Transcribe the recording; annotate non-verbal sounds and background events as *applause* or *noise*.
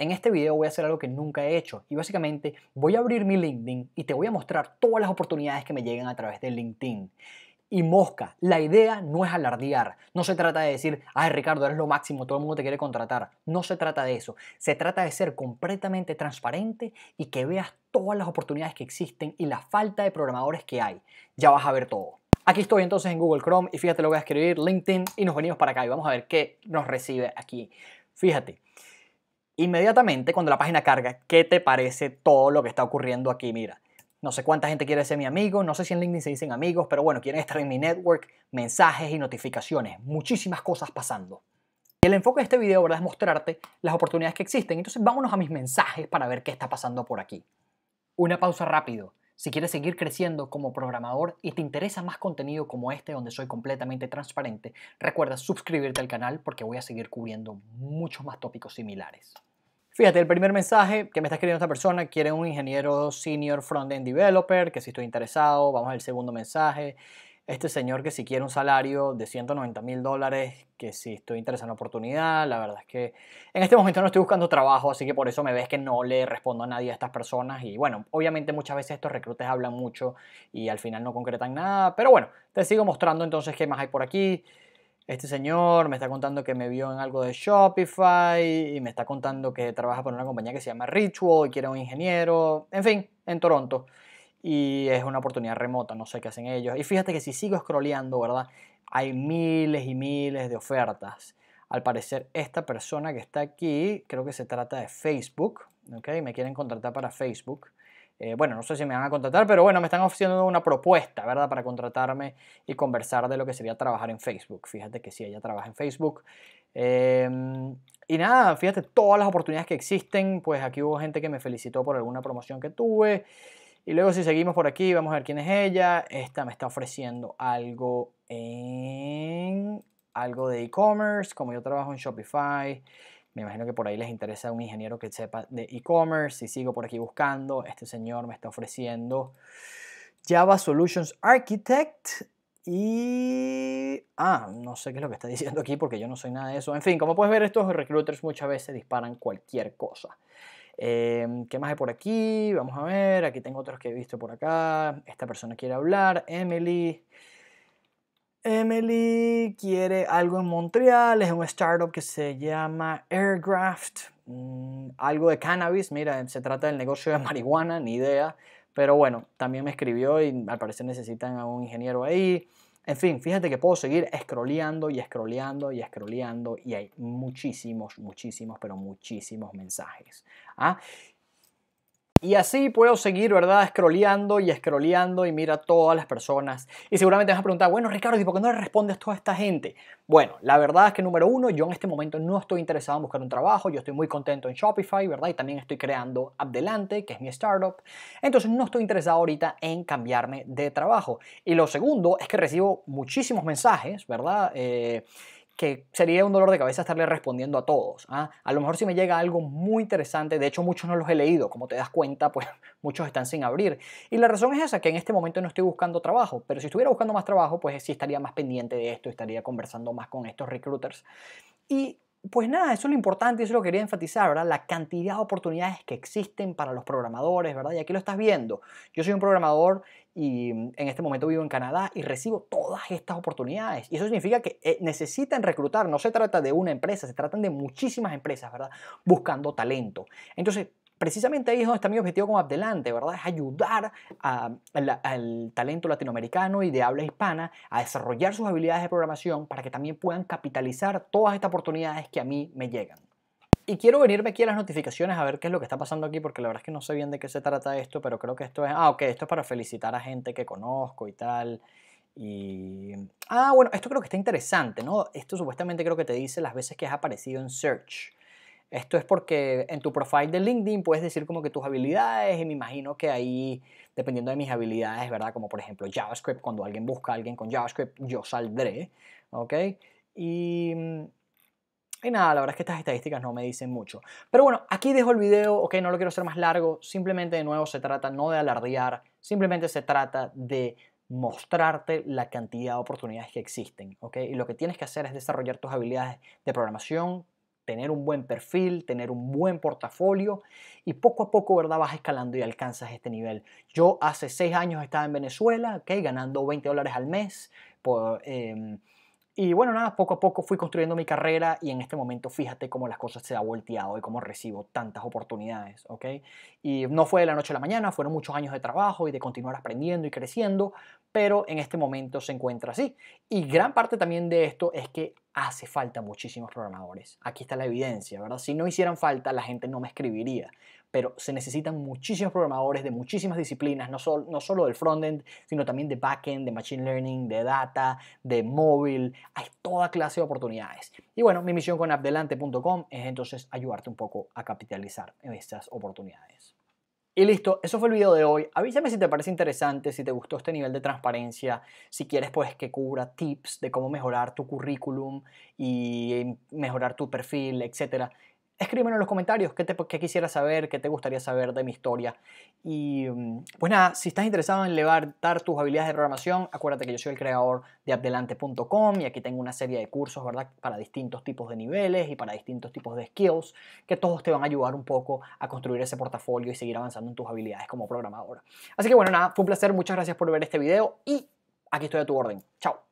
En este video voy a hacer algo que nunca he hecho y básicamente voy a abrir mi LinkedIn y te voy a mostrar todas las oportunidades que me llegan a través de LinkedIn. Y mosca, la idea no es alardear, no se trata de decir, ay Ricardo, eres lo máximo, todo el mundo te quiere contratar, no se trata de eso, se trata de ser completamente transparente y que veas todas las oportunidades que existen y la falta de programadores que hay, ya vas a ver todo. Aquí estoy entonces en Google Chrome y fíjate, lo voy a escribir LinkedIn y nos venimos para acá y vamos a ver qué nos recibe aquí. Fíjate, inmediatamente cuando la página carga qué te parece todo lo que está ocurriendo aquí. Mira, no sé cuánta gente quiere ser mi amigo, no sé si en LinkedIn se dicen amigos, pero bueno, quieren estar en mi network, mensajes y notificaciones, muchísimas cosas pasando. Y el enfoque de este video ¿verdad? es mostrarte las oportunidades que existen. Entonces vámonos a mis mensajes para ver qué está pasando por aquí. Una pausa rápido. Si quieres seguir creciendo como programador y te interesa más contenido como este donde soy completamente transparente, recuerda suscribirte al canal porque voy a seguir cubriendo muchos más tópicos similares. Fíjate, el primer mensaje que me está escribiendo esta persona, quiere un ingeniero senior front-end developer, que si estoy interesado, vamos al segundo mensaje. Este señor que si quiere un salario de 190 mil dólares, que si estoy interesado en la oportunidad, la verdad es que en este momento no estoy buscando trabajo, así que por eso me ves que no le respondo a nadie a estas personas. Y bueno, obviamente muchas veces estos reclutes hablan mucho y al final no concretan nada, pero bueno, te sigo mostrando entonces qué más hay por aquí este señor me está contando que me vio en algo de Shopify y me está contando que trabaja para una compañía que se llama Ritual y quiere un ingeniero, en fin, en Toronto. Y es una oportunidad remota, no sé qué hacen ellos. Y fíjate que si sigo scrolleando, ¿verdad? Hay miles y miles de ofertas. Al parecer, esta persona que está aquí, creo que se trata de Facebook, ¿ok? Me quieren contratar para Facebook. Eh, bueno, no sé si me van a contratar, pero bueno, me están ofreciendo una propuesta, ¿verdad? Para contratarme y conversar de lo que sería trabajar en Facebook. Fíjate que si ella trabaja en Facebook. Em, y nada, fíjate todas las oportunidades que existen. Pues aquí hubo gente que me felicitó por alguna promoción que tuve. Y luego si seguimos por aquí, vamos a ver quién es ella. Esta me está ofreciendo algo en algo de e-commerce, como yo trabajo en Shopify. Me imagino que por ahí les interesa un ingeniero que sepa de e-commerce. Si sigo por aquí buscando, este señor me está ofreciendo Java Solutions Architect. Y... Ah, no sé qué es lo que está *laughs* diciendo aquí porque yo no soy nada de eso. En fin, como puedes ver, estos recruiters muchas veces disparan cualquier cosa. Em, ¿Qué más hay por aquí? Vamos a ver. Aquí tengo otros que he visto por acá. Esta persona quiere hablar. Emily. Emily quiere algo en Montreal, es un startup que se llama Aircraft, mm, algo de cannabis, mira, se trata del negocio de *laughs* marihuana, ni idea, pero bueno, también me escribió y al parecer necesitan a un ingeniero ahí. En fin, fíjate que puedo seguir scrolleando y scrolleando y scrolleando y hay muchísimos, muchísimos, pero muchísimos mensajes. ¿ah? Y así puedo seguir, ¿verdad? scrolleando y scrolleando y mira a todas las personas. Y seguramente vas a preguntar, bueno, Ricardo, ¿y por qué no le respondes toda esta gente? Bueno, la verdad es que número uno, yo en este momento no estoy interesado en buscar un trabajo, yo estoy muy contento en Shopify, ¿verdad? Y también estoy creando adelante que es mi startup. Entonces no estoy interesado ahorita en cambiarme de trabajo. Y lo segundo es que recibo muchísimos mensajes, ¿verdad? Eh, que sería un dolor de cabeza estarle respondiendo a todos. ¿ah? A lo mejor si me llega algo muy interesante, de hecho muchos no los he leído, como te das cuenta, pues *laughs* muchos están sin abrir. Y la razón es esa, que en este momento no estoy buscando trabajo, pero si estuviera buscando más trabajo, pues sí estaría más pendiente de esto, estaría conversando más con estos recruiters. Y pues nada, eso es lo importante, eso lo quería enfatizar, ¿verdad? La cantidad de oportunidades que existen para los programadores, ¿verdad? Y aquí lo estás viendo. Yo soy un programador y mm, en este momento vivo en Canadá y recibo todas estas oportunidades. Y eso significa que eh, necesitan reclutar, no se trata de una empresa, se tratan de muchísimas empresas, ¿verdad? Buscando talento. Entonces, precisamente ahí está mi objetivo como Abdelante, ¿verdad? Es ayudar al talento latinoamericano y de habla hispana a desarrollar sus habilidades de programación para que también puedan capitalizar todas estas oportunidades que a mí me llegan. Y quiero venirme aquí a las notificaciones a ver qué es lo que está pasando aquí, porque la verdad es que no sé bien de qué se trata esto, pero creo que esto es. Ah, ok, esto es para felicitar a gente que conozco y tal. Y. Ah, bueno, esto creo que está interesante, ¿no? Esto supuestamente creo que te dice las veces que has aparecido en Search. Esto es porque en tu profile de LinkedIn puedes decir como que tus habilidades y me imagino que ahí, dependiendo de mis habilidades, ¿verdad? Como por ejemplo JavaScript, cuando alguien busca a alguien con JavaScript, yo saldré, ¿ok? Mm, y, nada, la verdad es que estas estadísticas no me dicen mucho. Pero bueno, aquí dejo el video, ok, no lo quiero hacer más largo, simplemente de nuevo se trata no de alardear, simplemente se trata de mostrarte la cantidad de oportunidades que existen, ¿ok? Y lo que tienes que hacer es desarrollar tus habilidades de programación, tener un buen perfil, tener un buen portafolio y poco a poco, ¿verdad? Vas escalando y alcanzas este nivel. Yo hace seis años estaba en Venezuela, ¿ok? Ganando 20 dólares al mes. Em, y bueno, nada, poco a poco fui construyendo mi carrera y en este momento fíjate cómo las cosas se han volteado y cómo recibo tantas oportunidades, ¿ok? Y no fue de la noche a la mañana, fueron muchos años de trabajo y de continuar aprendiendo y creciendo, pero en este momento se encuentra así. Y gran parte también de esto es que hace falta muchísimos programadores. Aquí está la evidencia, ¿verdad? Si no hicieran falta, la gente no me escribiría. Pero se necesitan muchísimos programadores de muchísimas disciplinas, no, solo, no solo del frontend, sino también de backend, de machine learning, de data, de móvil. Hay toda clase de oportunidades. Y bueno, mi misión con appdelante.com es entonces ayudarte un poco a capitalizar en estas oportunidades. Y listo, eso fue el video de hoy. Avísame si te parece interesante, si te gustó este nivel de transparencia, si quieres pues que cubra tips de cómo mejorar tu currículum y mejorar tu perfil, etcétera escríbeme en los comentarios qué, te, qué quisieras saber, qué te gustaría saber de mi historia. Y mm, pues nada, si estás interesado en levantar tus habilidades de programación, acuérdate que yo soy el creador de Abdelante.com y aquí tengo una serie de cursos, ¿verdad? Para distintos tipos de niveles y para distintos tipos de skills que todos te van a ayudar un poco a construir ese portafolio y seguir avanzando en tus habilidades como programadora. Así que bueno, nada, fue un placer, muchas gracias por ver este video y aquí estoy a tu orden. Chao.